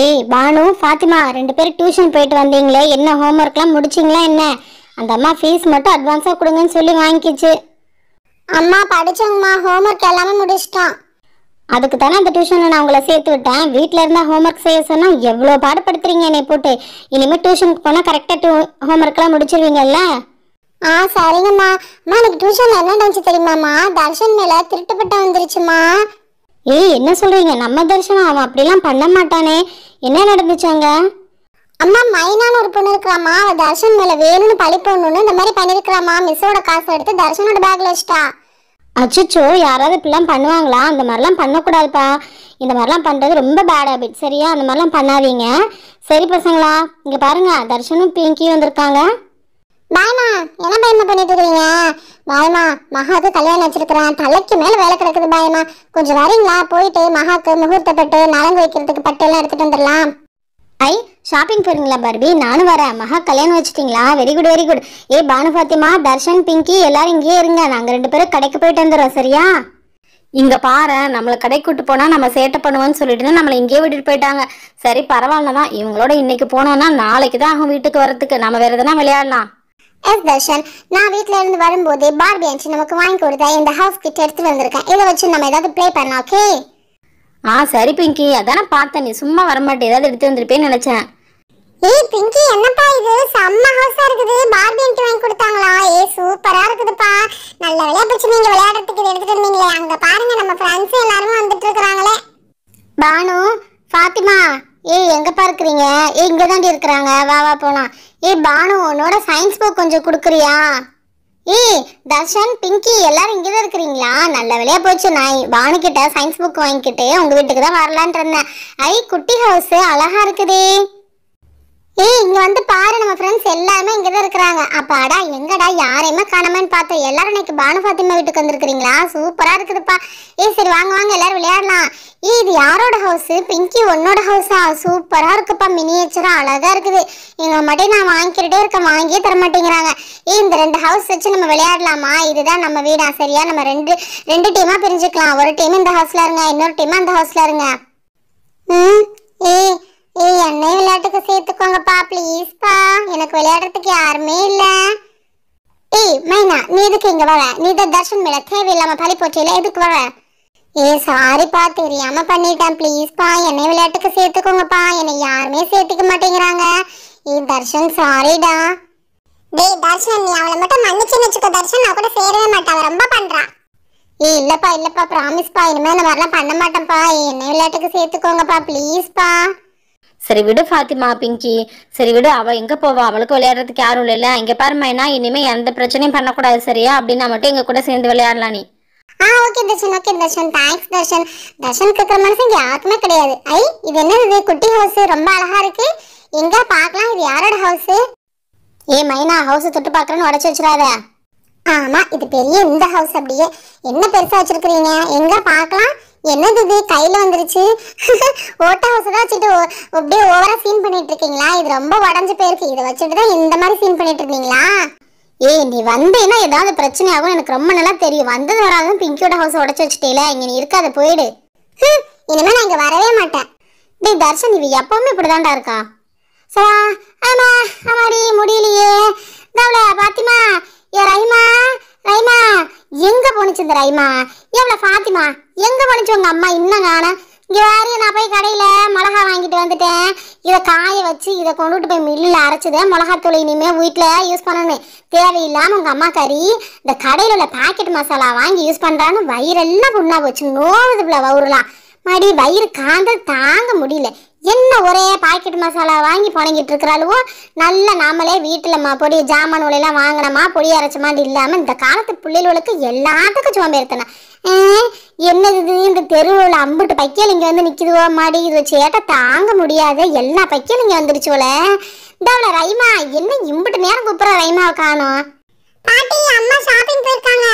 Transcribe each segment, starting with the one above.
ஏய் பானு ஃபாத்திமா ரெண்டு பேரும் டியூஷன் போயிட்டு வந்தீங்களே என்ன ஹோம்ஒர்க்லாம் முடிச்சிங்களா என்ன அந்த அம்மா ஃபீஸ் மட்டும் அட்வான்ஸாக கொடுங்கன்னு சொல்லி வாங்கிக்கிச்சு அம்மா ஹோம் ஹோம்ஒர்க் எல்லாமே முடிச்சிட்டான் அதுக்கு தானே அந்த டியூஷனில் நான் உங்களை சேர்த்து விட்டேன் வீட்டில் இருந்தால் ஹோம்ஒர்க் செய்ய சொன்னால் எவ்வளோ பாடுபடுத்துறீங்க என்னை போட்டு இனிமேல் டியூஷனுக்கு போனால் கரெக்டாக டூ ஹோம்ஒர்க்லாம் முடிச்சிருவீங்கல்ல ஆ சரிங்கம்மா அம்மா எனக்கு டியூஷனில் என்ன நினச்சி தெரியுமாம்மா தர்ஷன் மேலே திருட்டுப்பட்ட வந்துருச்சுமா ஏய் என்ன சொல்றீங்க நம்ம தர்ஷனம் அவன் அப்படிலாம் பண்ண மாட்டானே என்ன நடந்துச்சாங்க அம்மா மைனான்னு ஒரு பொண்ணு இருக்கிறாமா அவள் தர்ஷன் மேலே வேணும்னு பழி பண்ணணும்னு இந்த மாதிரி பண்ணியிருக்கிறாமா மிஸ்ஸோட காசு எடுத்து தர்ஷனோட பேக்ல வச்சுட்டா அச்சோ யாராவது இப்படிலாம் பண்ணுவாங்களா அந்த மாதிரிலாம் பண்ணக்கூடாதுப்பா இந்த மாதிரிலாம் பண்ணுறது ரொம்ப பேட் ஹேபிட் சரியா அந்த மாதிரிலாம் பண்ணாதீங்க சரி பசங்களா இங்கே பாருங்க தர்ஷனும் பிங்கியும் வந்திருக்காங்க பாய்மா என்ன பயமா பண்ணிட்டு இருக்கீங்க பாயமா மகாவுக்கு கல்யாணம் வச்சிருக்கிறான் தலைக்கு மேல வேலை கிடக்குது பாயமா கொஞ்சம் வரீங்களா போயிட்டு மகாக்கு முகூர்த்த பட்டு நலங்கு வைக்கிறதுக்கு பட்டு எல்லாம் எடுத்துட்டு வந்துடலாம் ஐ ஷாப்பிங் போறீங்களா பார்பி நானும் வரேன் மகா கல்யாணம் வச்சுட்டீங்களா very good very good ah Banu Fathima Darshan Pinky எல்லாரும் இங்கேயே இருங்க நாங்கள் ரெண்டு பேரும் கடைக்கு போயிட்டு வந்துடுறோம் சரியா இங்க பாரு நம்மளை கடைக்கு கூட்டு போனா நம்ம சேட்டை பண்ணுவோம்னு சொல்லிட்டு நம்மளை இங்கேயே விட்டுட்டு போயிட்டாங்க சரி பரவாயில்லதான் இவங்களோட இன்னைக்கு போனோம்னா நாளைக்கு தான் அவங்க வீட்டுக்கு வரத்துக்கு நம்ம வேற எதனா விளையாடலாம் எஸ் தர்ஷன் நான் வீட்டில் இருந்து வரும்போதே பார்பி ஆன்ட்டி நமக்கு வாங்கி கொடுத்த இந்த ஹவுஸ் கிட்ட எடுத்து வந்திருக்கேன் இதை வச்சு நம்ம ஏதாவது ப்ளே பண்ணலாம் ஓகே ஆ சரி பிங்கி அதானே பார்த்தேன் நீ சும்மா வரமாட்டேன் ஏதாவது எடுத்து வந்திருப்பேன்னு நினைச்சேன் ஏய் பிங்கி என்னப்பா இது செம்ம ஹவுஸா இருக்குது பார்பி ஆன்ட்டி வாங்கி கொடுத்தாங்களா ஏ சூப்பராக இருக்குதுப்பா நல்ல வேலையா போச்சு விளையாடுறதுக்கு இது எடுத்துட்டு இருந்தீங்களே அங்க பாருங்க நம்ம ஃப்ரெண்ட்ஸ் எல்லாரும் வந்துட்டு இருக்காங்களே பானு ஃபாத்திமா ஏய் எங்க இருக்கிறீங்க ஏய் இங்கே தாண்டி இருக்கிறாங்க வா வா போலாம் ஏய் பானு உன்னோட சயின்ஸ் புக் கொஞ்சம் கொடுக்குறியா ஏய் தர்ஷன் பிங்கி எல்லாரும் இங்கே தான் இருக்கிறீங்களா நல்ல வழியாக போச்சு நான் பானு கிட்ட சயின்ஸ் புக் வாங்கிக்கிட்டு உங்கள் வீட்டுக்கு தான் வரலான்ட்டு இருந்தேன் ஐ குட்டி ஹவுஸ் அழகா இருக்குதே ஏய் இங்கே வந்து பாரு நம்ம ஃப்ரெண்ட்ஸ் எல்லாருமே இங்கே தான் இருக்கிறாங்க அப்பாடா எங்கடா யாரையுமே காணாமன்னு பார்த்தோம் எல்லாரும் இன்னைக்கு பானு ஃபாத்திமா வீட்டுக்கு வந்திருக்கிறீங்களா சூப்பராக இருக்குதுப்பா ஏ சரி வாங்க வாங்க எல்லாரும் விளையாடலாம் ஏ இது யாரோட ஹவுஸு பிங்கி ஒன்னோட ஹவுஸா சூப்பராக இருக்குப்பா மினியேச்சராக அழகாக இருக்குது இவங்க மட்டும் நான் வாங்கிக்கிட்டே இருக்கேன் வாங்கியே தர மாட்டேங்கிறாங்க ஏ இந்த ரெண்டு ஹவுஸ் வச்சு நம்ம விளையாடலாமா இதுதான் நம்ம வீடா சரியா நம்ம ரெண்டு ரெண்டு டீமாக பிரிஞ்சுக்கலாம் ஒரு டீம் இந்த ஹவுஸில் இருங்க இன்னொரு டீமாக அந்த ஹவுஸில் இருங்க ம் ஏ ஏய் என்னை விளையாட்டுக்கு சேர்த்துக்கோங்கப்பா ப்ளீஸ்ப்பா எனக்கு விளையாடுறதுக்கு யாருமே இல்லை ஏய் மைனா நீ எதுக்கு இங்க வர நீ தான் தர்ஷன் மேல தேவையில்லாம பழி போட்டியில் எதுக்கு வர ஏ சாரிப்பா தெரியாமல் பண்ணிட்டேன் ப்ளீஸ்ப்பா என்னை விளையாட்டுக்கு சேர்த்துக்கோங்கப்பா என்னை யாருமே சேர்த்துக்க மாட்டேங்கிறாங்க ஏ தர்ஷன் சாரிடா டேய் தர்ஷன் நீ அவளை மட்டும் மன்னிச்சுன்னு வச்சுக்கோ தர்ஷன் நான் கூட சேரவே மாட்டேன் ரொம்ப பண்ணுறான் ஏய் இல்லைப்பா இல்லைப்பா ப்ராமிஸ்ப்பா இனிமேல் இந்த மாதிரிலாம் பண்ண மாட்டேன்ப்பா என்னை விளையாட்டுக்கு சேர்த்துக்கோங்கப்பா ப்ளீஸ்ப்பா சரி விடு ஃபாத்திமா பிங்கி சரி விடு அவள் எங்கே போவா அவளுக்கு விளையாடுறதுக்கு யாரும் இல்லைல்ல இங்கே பாருமைனா இனிமேல் எந்த பிரச்சனையும் பண்ணக்கூடாது சரியா அப்படின்னா மட்டும் எங்கள் கூட சேர்ந்து விளையாடலாம் நீ ஆ okay Darshan okay Darshan thanks Darshan Darshan கேட்குற மனசு இங்கே யாருக்குமே கிடையாது ஐ இது என்ன இது குட்டி ஹவுஸ் ரொம்ப அழகா இருக்கு எங்க பார்க்கலாம் இது யாரோட ஹவுஸ் ஏ மைனா ஹவுஸ் தொட்டு பார்க்குறேன்னு உடச்சி வச்சிடாத ஆமா இது பெரிய இந்த ஹவுஸ் அப்படியே என்ன பெருசா வச்சிருக்கிறீங்க எங்க பார்க்கலாம் என்னது இது கையில வந்துருச்சு ஓட்ட ஹவுஸ் வச்சுட்டு அப்படியே ஓவரா சீன் பண்ணிட்டு இருக்கீங்களா இது ரொம்ப உடஞ்சு போயிருக்கு இதை வச்சுட்டு தான் இந்த மாதிரி சீன் பண்ணிட்டு இருந்தீங்களா ஏய் நீ வந்தேன்னா ஏதாவது பிரச்சனை ஆகும் எனக்கு ரொம்ப நல்லா தெரியும் வந்தது வராதும் பிங்கியோட ஹவுஸ் உடச்சு வச்சுட்டேல இங்க நீ இருக்காத போயிடு இனிமே நான் இங்க வரவே மாட்டேன் டேய் தர்ஷன் இவ எப்பவுமே இப்படிதான்டா இருக்கா சரா ஆமா ஆமாடி முடியலையே தவள பாத்திமா ஏ ரைமா ரைமா எங்க போனுச்சு இந்த ரைமா எவ்வளோ ஃபாத்திமா எங்கே போனிச்சு உங்கள் அம்மா இன்னும் காணும் இங்கே வேறு நான் போய் கடையில மிளகா வாங்கிட்டு வந்துட்டேன் இதை காய வச்சு இதை கொண்டுட்டு போய் மில்லில் அரைச்சிதேன் மிளகாத்தூள் இனிமேல் வீட்டில் யூஸ் பண்ணணும் தேவையில்லாம உங்க அம்மா கறி இந்த கடையில உள்ள பாக்கெட் மசாலா வாங்கி யூஸ் பண்றான்னு வயிறெல்லாம் புண்ணாக போச்சு நோவுது பிள்ளை வவுருலாம் மறுபடி வயிறு காந்த தாங்க முடியல என்ன ஒரே பாக்கெட் மசாலா வாங்கி புணங்கிட்டு இருக்கிறாளுவோ நல்ல நாமளே வீட்டில்மா பொடி ஜாமான் ஒலையெல்லாம் வாங்கினோமா பொடி அரைச்சமான்னு இல்லாமல் இந்த காலத்து பிள்ளைகளுக்கு எல்லாத்துக்கும் சோம்பேறித்தனை என்னது இந்த தெருவில் அம்புட்டு பைக்கியல் இங்கே வந்து நிற்கிதுவோ மாடி இது சேட்டை தாங்க முடியாத எல்லா பைக்கியலும் இங்கே வந்துருச்சுவோல இந்தவள ரைமா என்ன இம்புட்டு நேரம் கூப்பிட்ற ரைமாவை காணும் பாட்டி அம்மா ஷாப்பிங் போயிருக்காங்க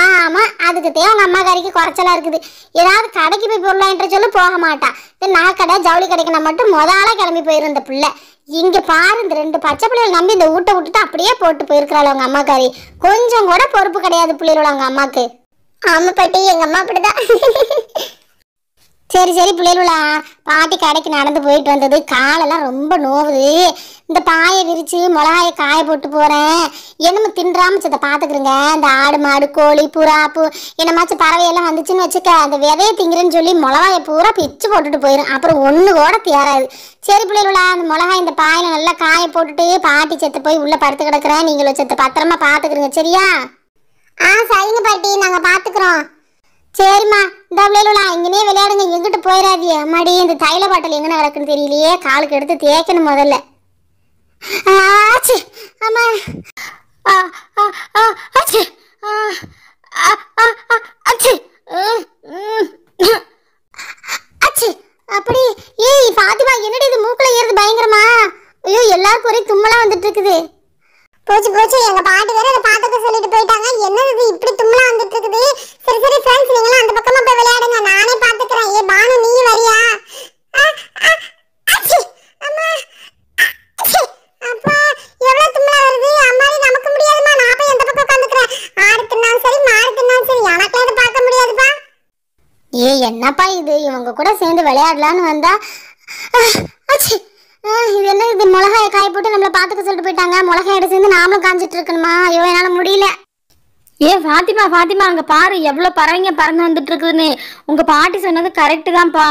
ஆமாம் அதுக்கு தேவை உங்கள் அம்மா கறிக்கு குறைச்சலாக இருக்குது ஏதாவது கடைக்கு போய் பொருளான்ற சொல்லி போக மாட்டான் இப்போ நான் கடை ஜவுளி கடைக்குனா மட்டும் முதல்ல கிளம்பி போயிருந்த இந்த பிள்ளை இங்கே பாரு இந்த ரெண்டு பச்சை பிள்ளைகள் நம்பி இந்த ஊட்ட விட்டுட்டு அப்படியே போட்டு போயிருக்கிறாள் அவங்க அம்மாக்காரி கொஞ்சம் கூட பொறுப்பு கிடையாது பிள்ளைகளோட அவங்க அம்மாக்கு ஆமா பாட்டி எங்க அம்மா அப்படிதான் சரி சரி பிள்ளைகளா பாட்டி கடைக்கு நடந்து போயிட்டு வந்தது காலெல்லாம் ரொம்ப நோவுது இந்த பாயை விரித்து மிளகாய காய போட்டு போகிறேன் என்னமோ தின்றாமச்சு அதை பார்த்துக்கிறேங்க இந்த ஆடு மாடு கோழி புறா பூ என்னமாச்சும் பறவையெல்லாம் வந்துச்சுன்னு வச்சுக்க அந்த விதையை திங்குறேன்னு சொல்லி மிளகாயை பூரா பிச்சு போட்டுட்டு போயிடும் அப்புறம் ஒன்று கூட தேராது சரி பிள்ளைகளா அந்த மிளகாய் இந்த பாயில் நல்லா காய போட்டுட்டு பாட்டி செத்து போய் உள்ளே படுத்து கிடக்குறேன் நீங்களும் செத்து பத்திரமா பார்த்துக்கிறேங்க சரியா ஆ சரிங்க பாட்டி நாங்கள் பார்த்துக்குறோம் சரிம்மா இந்த பிள்ளைகளா இங்கேயே விளையாடுங்க எங்கிட்டு போயிடாதியே அம்மாடி இந்த தைல பாட்டில் எங்கன கிடக்குன்னு தெரியலையே காலுக்கு எடுத்து தேய்க்கணும் முதல்ல விளையாடலான்னு வந்தா இது என்ன இது மிளகாய் காய போட்டு நம்மளை பார்த்துக்க சொல்லிட்டு போயிட்டாங்க மிளகாய் எடுத்து நாமளும் காஞ்சிட்டு இருக்கணுமா ஐயோ என்னால் முடியல ஏ ஃபாத்திமா ஃபாத்திமா அங்கே பாரு எவ்வளோ பறவைங்க பறந்து வந்துட்டு இருக்குதுன்னு உங்கள் பாட்டி சொன்னது கரெக்டு தான்ப்பா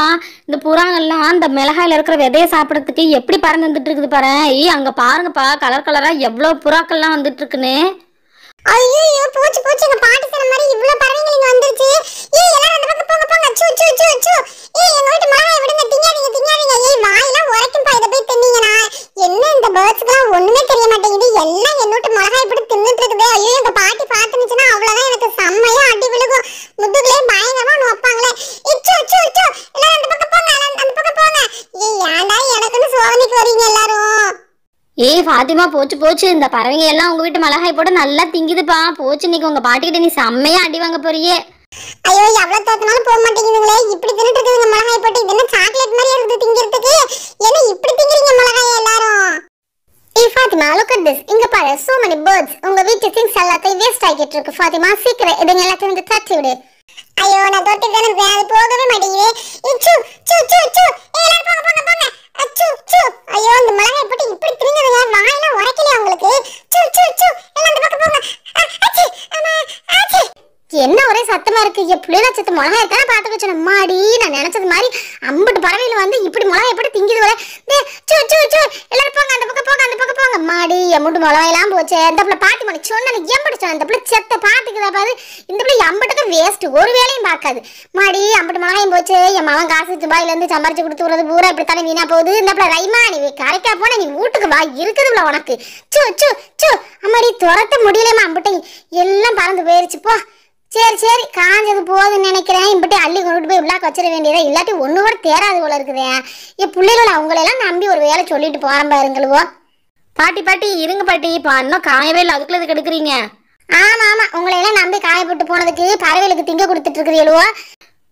இந்த புறாங்கள்லாம் அந்த மிளகாயில் இருக்கிற விதையை சாப்பிட்றதுக்கு எப்படி பறந்து வந்துட்டு இருக்குது பாரு ஏய் அங்கே பாருங்கப்பா கலர் கலராக எவ்வளோ புறாக்கள்லாம் வந்துட்டு இருக்குன்னு ஐயோ போச்சு போச்சு எங்க பாட்டு சொன்ன மாதிரி இவ்ளோ பறவைங்க இங்க வந்துருச்சு ஏய் எல்லாரும் அந்த பக்கம் போங்க போங்க சு சு சு சு ஏய் எங்க வீட்டு மிளகாய் விடுங்க திங்காதீங்க திங்காதீங்க ஏய் வாயெல்லாம் உரைக்கும் பா இத போய் தின்னீங்கனா என்ன இந்த பேர்ட்ஸ்க்குலாம் ஒண்ணுமே தெரிய மாட்டேங்குது எல்லாம் என் வீட்டு மிளகாய் இப்படி தின்னுட்டு இருக்குது ஐயோ எங்க பாட்டி பார்த்துச்சுனா அவ்வளவுதான் எனக்கு செம்மையா அடி விழுகும் முதுகுலயே பயங்கரமா நோப்பாங்களே இச்சு ஏய் ஃபாத்திமா போச்சு போச்சு இந்த பறவைங்க எல்லாம் உங்க வீட்டு மிளகாய் போட்டு நல்லா திங்குதுப்பா போச்சு நீங்க உங்க பாட்டிக்கிட்ட நீ செம்மையா அடி வாங்க போறியே ஐயோ எவ்வளவு தோத்தினாலும் போக மாட்டேங்குதுங்களே இப்படி தின்னுட்டு இருக்குதுங்க மிளகாய் போட்டு இது என்ன சாக்லேட் மாதிரி இருக்குது திங்கிறதுக்கு ஏன்னா இப்படி திங்குறீங்க மிளகாய் எல்லாரும் ஏய் ஃபாத்திமா லுக் அட் திஸ் இங்க பாரு சோ many birds உங்க வீட்டு திங்ஸ் எல்லாத்தையும் வேஸ்ட் ஆகிட்டு இருக்கு ஃபாத்திமா சீக்கிரம் இதுங்க எல்லாத்தையும் வந்து தட்டி விடு ஐயோ நான் தோத்துட்டு தானே அது போகவே மாட்டேங்குது சு சு சு சு எல்லாரும் போங்க போங்க போங்க அச்சோ சோ ஐயோ இந்த மிளகாய் போட்டு இப்படி திருங்குதுங்க வாயெல்லாம் உங்களுக்கு சோ சோ சோ எல்லாம் அந்த பக்கம் போங்க ஆச்சி என்ன சத்தமா இருக்கு ஏ புளியல சத்து மிளகா இருக்கானே பாத்துக்க சொன்ன மாடி நான் நினைச்சது மாதிரி அம்பட்டு பறவையில வந்து இப்படி மிளகா எப்படி திங்கிது போல சோ சோ சோ எல்லாரும் போங்க அந்த பக்கம் போங்க அந்த பக்கம் போங்க மாடி எம்பட்டு மிளகா எல்லாம் போச்சு அந்த புள்ள பாட்டி மணி சொன்ன எம்பட்டு சொன்ன அந்த புள்ள செத்த பாத்துக்குதா பாது இந்த புள்ள எம்பட்டுக்கு வேஸ்ட் ஒரு வேலையும் பார்க்காது மாடி அம்பட்டு மிளகாயும் போச்சு என் மகன் காசு துபாயில இருந்து சம்பாரிச்சு கொடுத்து விடுறது பூரா இப்படி தானே வீணா போகுது இந்த புள்ள ரைமா நீ கரைக்கா போன நீ வீட்டுக்கு வா இருக்குதுல உனக்கு சோ சோ சோ அம்மாடி துரத்த முடியலமா அம்பட்டை எல்லாம் பறந்து போயிருச்சு போ சரி சரி காஞ்சது போதுன்னு நினைக்கிறேன் இப்படி அள்ளி கொண்டு போய் உள்ளாக்க வச்சிட வேண்டியதா இல்லாட்டி ஒன்று கூட தேராது போல இருக்குதே என் பிள்ளைகள அவங்களெல்லாம் நம்பி ஒரு வேலை சொல்லிட்டு போகிறேன் பாருங்களுவோ பாட்டி பாட்டி இருங்க பாட்டி இப்போ இன்னும் காயவே இல்லை அதுக்குள்ள இது கெடுக்குறீங்க ஆமாம் ஆமாம் உங்களையெல்லாம் நம்பி காயப்பட்டு போனதுக்கு பறவைகளுக்கு திங்க கொடுத்துட்டு எழுவோ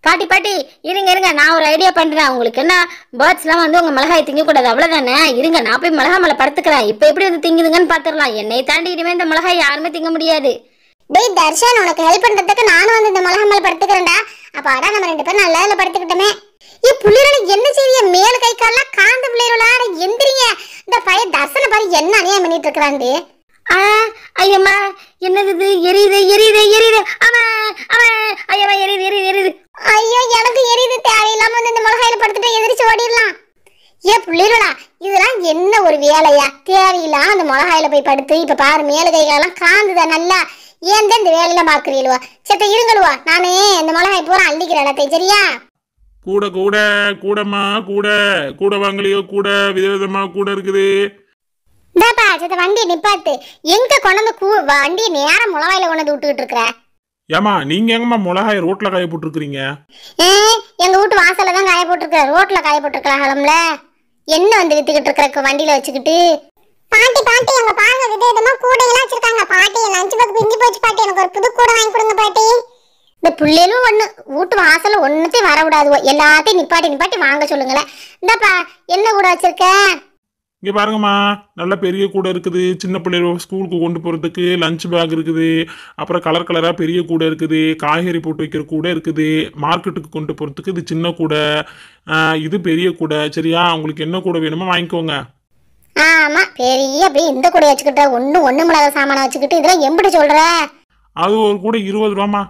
பாட்டி பாட்டி இருங்க இருங்க நான் ஒரு ஐடியா பண்ணுறேன் உங்களுக்கு என்ன பேர்ட்ஸ்லாம் வந்து உங்கள் மிளகாய் திங்கக்கூடாது அவ்வளோதானே இருங்க நான் போய் மிளகாய் மலை படுத்துக்கிறேன் இப்போ எப்படி வந்து திங்குதுங்கன்னு பார்த்துடலாம் என்னை தாண்டி இனிமேல் இந்த மிளகாய் யாருமே திங்க முடியாது டேய் தர்ஷன் உனக்கு ஹெல்ப் பண்றதுக்கு நானும் வந்து இந்த மிளகா மேல படுத்துக்கிறேன்டா அப்ப அடா நம்ம ரெண்டு பேரும் நல்லா இல்ல படுத்துக்கிட்டோமே ஏ புள்ளிரோட என்ன செய்ய மேல் கை காலெல்லாம் காந்த பிள்ளைகளோட எந்திரிங்க இந்த பையன் தர்ஷன் பாரு என்ன அநியாயம் பண்ணிட்டு இருக்கிறாண்டி ஆ ஐயம்மா என்னது இது எரியுது எரியுது எரியுது அவன் அவன் ஐயம்மா எரியுது எரியுது எரியுது ஐயோ எனக்கு எரியுது தேவையில்லாம வந்து இந்த மிளகாயில படுத்துட்டு எதிரிச்சு ஓடிடலாம் ஏ புள்ளிரோடா இதெல்லாம் என்ன ஒரு வேலையா தேவையில்லாம அந்த மிளகாயில போய் படுத்து இப்ப பாரு மேல கைகளெல்லாம் காந்துதா நல்லா ஏன் இந்த வேலையில பாக்குறீங்களா சத்த இருங்களுவா நானே இந்த மிளகாய் பூரா அள்ளிக்கிற எல்லாத்தையும் சரியா கூட கூட கூடம்மா கூட கூட வாங்கலையோ கூட விதவிதமா கூட இருக்குது இந்தாப்பா சத்த வண்டியை நிப்பாத்து எங்க கொண்டாந்து கூ வண்டியை நேரம் மிளகாயில கொண்டாந்து விட்டுக்கிட்டு இருக்கிற ஏமா நீங்க எங்கம்மா மிளகாய் ரோட்ல காய போட்டுருக்கீங்க எங்க வீட்டு வாசல்ல தான் காய போட்டுருக்க ரோட்ல காய போட்டுருக்கலாம் ஹலம்ல என்ன வந்து வித்துக்கிட்டு இருக்கிற வண்டியில வச்சுக்கிட்டு பாட்டி பாட்டி எங்க பாருங்க வித விதமா கூட எல்லாம் வச்சிருக்காங்க பாட்டி லஞ்ச் பாக்ஸ் பிஞ்சு போச்சு பாட்டி எனக்கு ஒரு புது கூட வாங்கி கொடுங்க பாட்டி இந்த பிள்ளைகளும் ஒன்று வீட்டு வாசல்ல வர வரவிடாதுவோ எல்லாத்தையும் நிப்பாட்டி நிப்பாட்டி வாங்க சொல்லுங்களேன் இந்தப்பா என்ன கூட வச்சிருக்க இங்கே பாருங்கம்மா நல்ல பெரிய கூடை இருக்குது சின்ன பிள்ளைகள் ஸ்கூலுக்கு கொண்டு போகிறதுக்கு லஞ்ச் பேக் இருக்குது அப்புறம் கலர் கலராக பெரிய கூடை இருக்குது காய்கறி போட்டு வைக்கிற கூடை இருக்குது மார்க்கெட்டுக்கு கொண்டு போகிறதுக்கு இது சின்ன கூடை இது பெரிய கூடை சரியா உங்களுக்கு என்ன கூடை வேணுமோ வாங்கிக்கோங்க ஆமா பெரிய அப்படியே இந்த கூட வச்சுக்கிட்ட ஒண்ணு ஒண்ணு மிளகா சாமான வச்சுக்கிட்டு இதெல்லாம் எம்பிட்டு சொல்ற அது ஒரு கூட இருபது ரூபாமா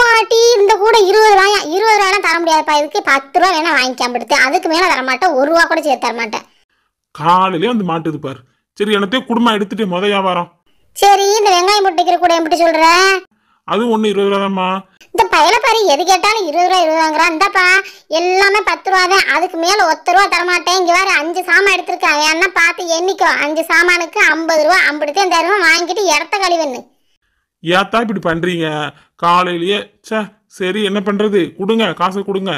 மாட்டி இந்த கூட இருபது ரூபாயா இருபது ரூபாய்லாம் தர முடியாதுப்பா இதுக்கு பத்து ரூபா வேணா வாங்கிக்காம எடுத்து அதுக்கு மேல தர மாட்டேன் ஒரு ரூபா கூட சேர்த்து தர மாட்டேன் காலையிலே வந்து மாட்டுது பாரு சரி எனத்தே குடும்பம் எடுத்துட்டு முத வியாபாரம் சரி இந்த வெங்காயம் போட்டுக்கிற கூட எப்படி சொல்ற அது ஒன்று இருபது ரூபா தான்மா இந்த பையில பாரு எது கேட்டாலும் இருபது ரூபா இருபது ரூபாங்கிறான் இந்தப்பா எல்லாமே பத்து ரூபா தான் அதுக்கு மேல ஒத்த ரூபா தரமாட்டேன் இங்க வேற அஞ்சு சாமான் எடுத்திருக்காங்க ஏன்னா பார்த்து எண்ணிக்கோ அஞ்சு சாமானுக்கு ஐம்பது ரூபா ஐம்பது தான் தருவேன் வாங்கிட்டு இடத்த கழிவுன்னு ஏத்தா இப்படி பண்றீங்க காலையிலேயே சே சரி என்ன பண்றது கொடுங்க காசு கொடுங்க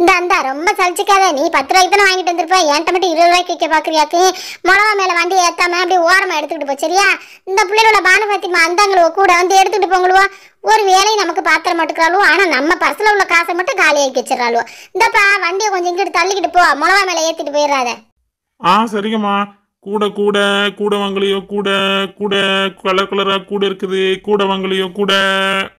இந்த அந்த ரொம்ப சலிச்சிக்காத நீ பத்து ரூபாய்க்கு தானே வாங்கிட்டு வந்திருப்ப என்கிட்ட மட்டும் இருபது ரூபாய்க்கு விற்க பார்க்குறியாக்கு மிளகா மேலே வண்டி ஏற்றாம அப்படியே ஓரமா எடுத்துக்கிட்டு போ சரியா இந்த பிள்ளைகளோட பானு பாத்திமா கூட வந்து எடுத்துக்கிட்டு போங்களோ ஒரு வேலையை நமக்கு பாத்திர மாட்டுக்கிறாளோ ஆனால் நம்ம பர்சில் உள்ள காசை மட்டும் காலியாக்கி வச்சிடறாளோ இந்தப்பா வண்டியை கொஞ்சம் இங்கிட்டு தள்ளிக்கிட்டு போ மிளகா மேலே ஏற்றிட்டு போயிடாத ஆ சரிங்கம்மா கூட கூட கூட வாங்கலையோ கூட கூட கலர் கலராக கூட இருக்குது கூட வாங்கலையோ கூட